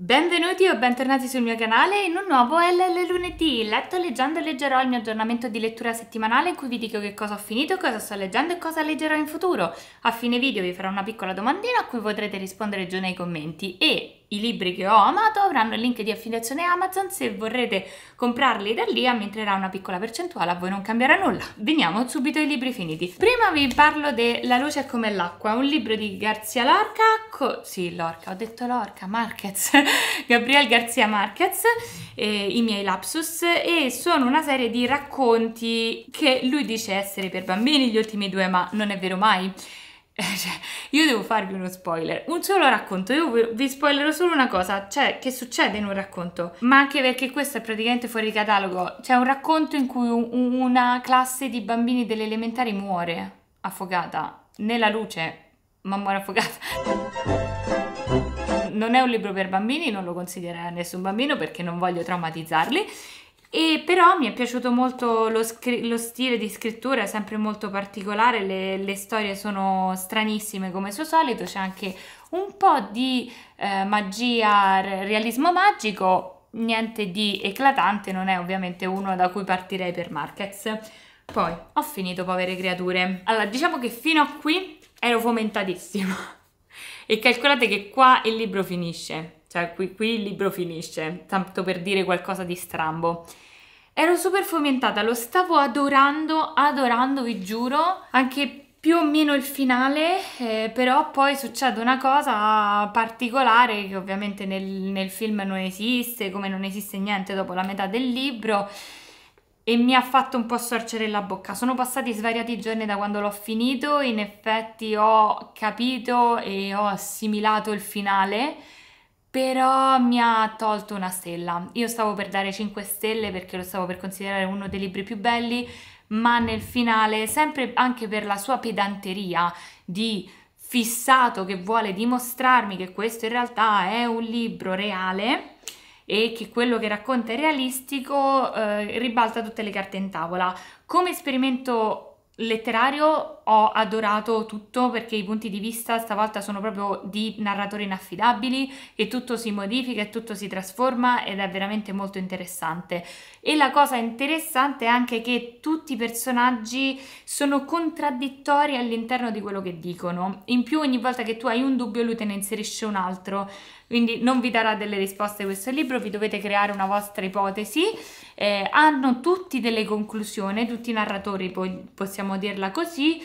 Benvenuti o bentornati sul mio canale in un nuovo LL lunedì, letto, leggendo e leggerò il mio aggiornamento di lettura settimanale in cui vi dico che cosa ho finito, cosa sto leggendo e cosa leggerò in futuro. A fine video vi farò una piccola domandina a cui potrete rispondere giù nei commenti e i libri che ho amato avranno il link di affiliazione Amazon, se vorrete comprarli da lì ammetterà una piccola percentuale, a voi non cambierà nulla. Veniamo subito ai libri finiti. Prima vi parlo de La luce è come l'acqua, un libro di Garzia Lorca, sì Lorca, ho detto Lorca, Marquez, Gabriel Garzia Marquez, eh, i miei lapsus, e sono una serie di racconti che lui dice essere per bambini, gli ultimi due ma non è vero mai cioè, io devo farvi uno spoiler, un solo racconto, io vi spoilerò solo una cosa, cioè che succede in un racconto, ma anche perché questo è praticamente fuori catalogo, c'è un racconto in cui un, una classe di bambini delle elementari muore affogata nella luce, ma muore affogata. Non è un libro per bambini, non lo consiglierei a nessun bambino perché non voglio traumatizzarli. E però mi è piaciuto molto lo, lo stile di scrittura, è sempre molto particolare, le, le storie sono stranissime come suo solito, c'è anche un po' di eh, magia, realismo magico, niente di eclatante, non è ovviamente uno da cui partirei per Marquez. Poi ho finito povere creature. Allora, diciamo che fino a qui ero fomentatissima. e calcolate che qua il libro finisce cioè qui, qui, il libro finisce, tanto per dire qualcosa di strambo. Ero super fomentata, lo stavo adorando, adorando, vi giuro. Anche più o meno il finale, eh, però poi succede una cosa particolare che ovviamente nel, nel film non esiste, come non esiste niente dopo la metà del libro e mi ha fatto un po' sorcere la bocca. Sono passati svariati giorni da quando l'ho finito, in effetti ho capito e ho assimilato il finale però mi ha tolto una stella. Io stavo per dare 5 stelle perché lo stavo per considerare uno dei libri più belli, ma nel finale, sempre anche per la sua pedanteria di fissato che vuole dimostrarmi che questo in realtà è un libro reale e che quello che racconta è realistico, eh, ribalta tutte le carte in tavola. Come esperimento letterario ho adorato tutto perché i punti di vista stavolta sono proprio di narratori inaffidabili e tutto si modifica e tutto si trasforma ed è veramente molto interessante. E la cosa interessante è anche che tutti i personaggi sono contraddittori all'interno di quello che dicono. In più ogni volta che tu hai un dubbio lui te ne inserisce un altro quindi non vi darà delle risposte questo libro, vi dovete creare una vostra ipotesi. Eh, hanno tutti delle conclusioni, tutti i narratori, poi possiamo dirla così,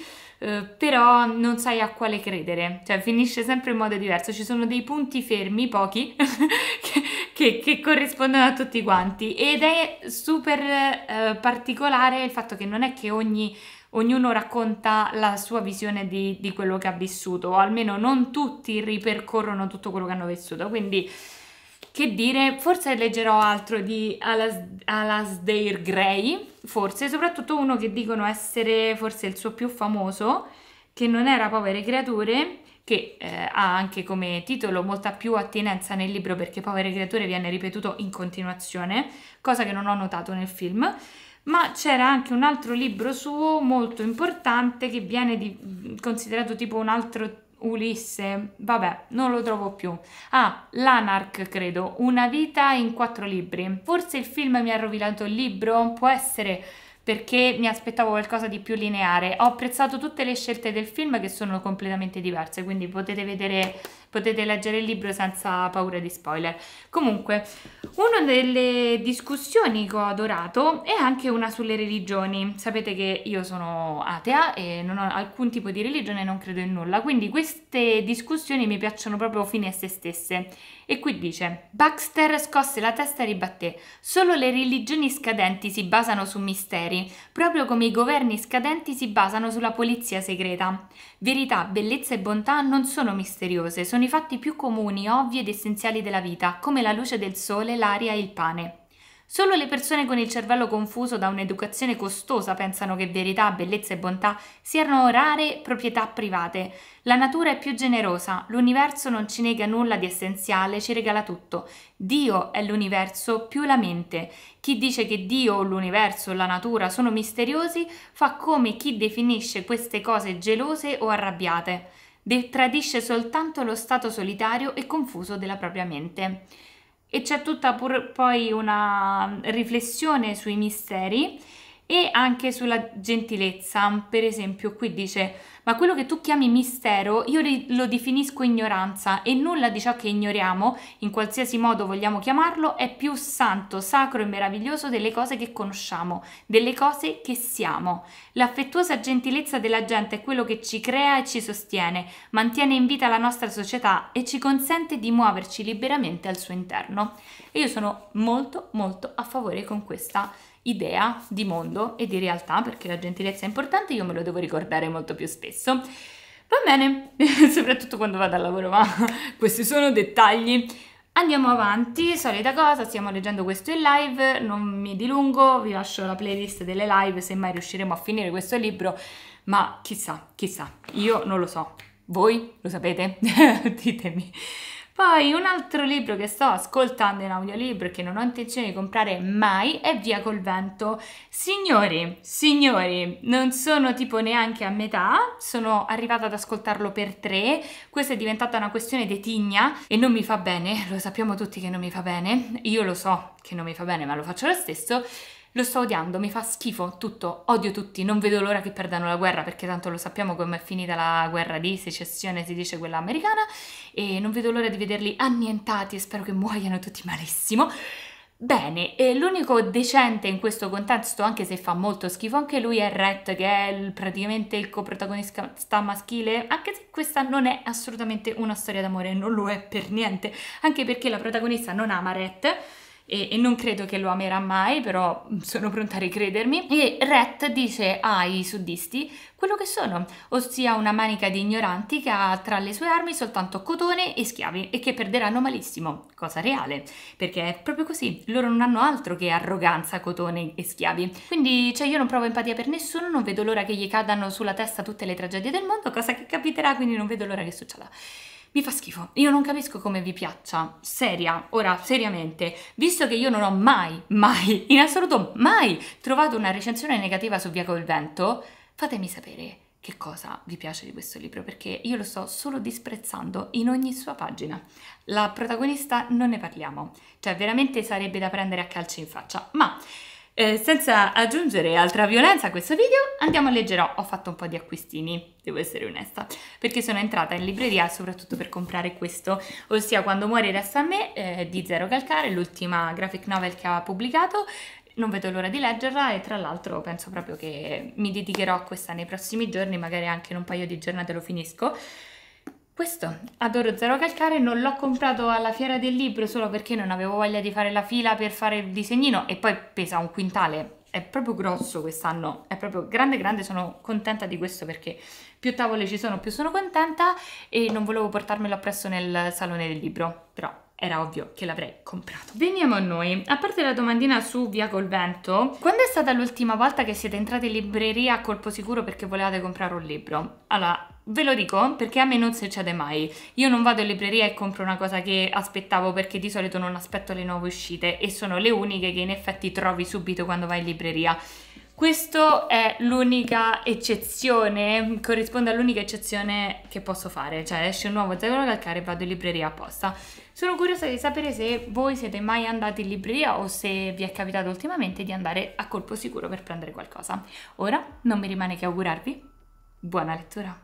eh, però non sai a quale credere, cioè finisce sempre in modo diverso, ci sono dei punti fermi, pochi, che, che, che, corrispondono a tutti quanti ed è super eh, particolare il fatto che non è che ogni ognuno racconta la sua visione di, di, quello che ha vissuto, o almeno non tutti ripercorrono tutto quello che hanno vissuto. Quindi che dire, forse leggerò altro di Alas, Alasdair Gray, forse, soprattutto uno che dicono essere forse il suo più famoso, che non era Povere Creature, che eh, ha anche come titolo molta più attinenza nel libro perché Povere Creature viene ripetuto in continuazione, cosa che non ho notato nel film ma c'era anche un altro libro suo molto importante che viene di, considerato tipo un altro Ulisse, vabbè, non lo trovo più. Ah, l'Anark, credo, Una vita in quattro libri. Forse il film mi ha rovinato il libro, può essere perché mi aspettavo qualcosa di più lineare. Ho apprezzato tutte le scelte del film che sono completamente diverse, quindi potete vedere potete leggere il libro senza paura di spoiler. Comunque, una delle discussioni che ho adorato è anche una sulle religioni. Sapete che io sono atea e non ho alcun tipo di religione, non credo in nulla, quindi queste discussioni mi piacciono proprio fine a se stesse. E qui dice: Baxter scosse la testa e ribatté: Solo le religioni scadenti si basano su misteri, proprio come i governi scadenti si basano sulla polizia segreta. Verità, bellezza e bontà non sono misteriose, sono sono i fatti più comuni, ovvi ed essenziali della vita, come la luce del sole, l'aria e il pane. Solo le persone con il cervello confuso da un'educazione costosa pensano che verità, bellezza e bontà siano rare proprietà private. La natura è più generosa, l'universo non ci nega nulla di essenziale, ci regala tutto. Dio è l'universo più la mente. Chi dice che Dio, l'universo, la natura sono misteriosi fa come chi definisce queste cose gelose o arrabbiate tradisce soltanto lo stato solitario e confuso della propria mente. E c'è tutta pur, poi una riflessione sui misteri e anche sulla gentilezza. Per esempio, qui dice: Ma quello che tu chiami mistero, io lo definisco ignoranza e nulla di ciò che ignoriamo, in qualsiasi modo vogliamo chiamarlo, è più santo, sacro e meraviglioso delle cose che conosciamo, delle cose che siamo. L'affettuosa gentilezza della gente è quello che ci crea e ci sostiene, mantiene in vita la nostra società e ci consente di muoverci liberamente al suo interno. E io sono molto, molto a favore con questa idea di mondo e di realtà, perché la gentilezza è importante, io me lo devo ricordare molto più spesso. Va bene, soprattutto quando vado al lavoro, ma questi sono dettagli. Andiamo avanti, solita cosa, stiamo leggendo questo in live, non mi dilungo, vi lascio la playlist delle live se mai riusciremo a finire questo libro, ma chissà, chissà, io non lo so, voi lo sapete? Ditemi. Poi un altro libro che sto ascoltando in audiolibro e che non ho intenzione di comprare mai è Via col vento. Signori, signori, non sono tipo neanche a metà, sono arrivata ad ascoltarlo per tre. Questa è diventata una questione di tigna e non mi fa bene, lo sappiamo tutti che non mi fa bene. Io lo so che non mi fa bene, ma lo faccio lo stesso. Lo sto odiando, mi fa schifo tutto, odio tutti, non vedo l'ora che perdano la guerra perché tanto lo sappiamo come è finita la guerra di secessione, si dice quella americana, e non vedo l'ora di vederli annientati e spero che muoiano tutti malissimo. Bene, l'unico decente in questo contesto, anche se fa molto schifo anche lui, è Rhett, che è il, praticamente il coprotagonista maschile, anche se questa non è assolutamente una storia d'amore, non lo è per niente, anche perché la protagonista non ama Rhett, e, e, non credo che lo amerà mai, però mm, sono pronta a ricredermi. E Rhett dice ai suddisti quello che sono, ossia una manica di ignoranti che ha tra le sue armi soltanto cotone e schiavi e che perderanno malissimo, cosa reale, perché è proprio così, loro non hanno altro che arroganza, cotone e schiavi. Quindi cioè io non provo empatia per nessuno, non vedo l'ora che gli cadano sulla testa tutte le tragedie del mondo, cosa che capiterà, quindi non vedo l'ora che succeda. Mi fa schifo. Io non capisco come vi piaccia. Seria, ora seriamente, visto che io non ho mai, mai, in assoluto mai trovato una recensione negativa su Via col Vento, fatemi sapere che cosa vi piace di questo libro, perché io lo sto solo disprezzando in ogni sua pagina. La protagonista non ne parliamo, cioè veramente sarebbe da prendere a calci in faccia, ma eh, senza aggiungere altra violenza a questo video, andiamo a leggere. Ho fatto un po' di acquistini, devo essere onesta, perché sono entrata in libreria soprattutto per comprare questo, ossia Quando muore resta a me eh, di Zero Calcare, l'ultima graphic novel che ha pubblicato. Non vedo l'ora di leggerla e tra l'altro penso proprio che mi dedicherò a questa nei prossimi giorni, magari anche in un paio di giornate lo finisco. Questo, adoro Zero Calcare, non l'ho comprato alla fiera del libro solo perché non avevo voglia di fare la fila per fare il disegnino e poi pesa un quintale, è proprio grosso quest'anno, è proprio grande grande, sono contenta di questo perché più tavole ci sono più sono contenta e non volevo portarmelo appresso nel salone del libro, però era ovvio che l'avrei comprato. Veniamo a noi. A parte la domandina su Via Col Vento, quando è stata l'ultima volta che siete entrati in libreria a colpo sicuro perché volevate comprare un libro? Allora, Ve lo dico perché a me non succede mai. Io non vado in libreria e compro una cosa che aspettavo perché di solito non aspetto le nuove uscite e sono le uniche che in effetti trovi subito quando vai in libreria. Questo è l'unica eccezione, corrisponde all'unica eccezione che posso fare, cioè esce un nuovo zaino calcare e vado in libreria apposta. Sono curiosa di sapere se voi siete mai andati in libreria o se vi è capitato ultimamente di andare a colpo sicuro per prendere qualcosa. Ora non mi rimane che augurarvi buona lettura.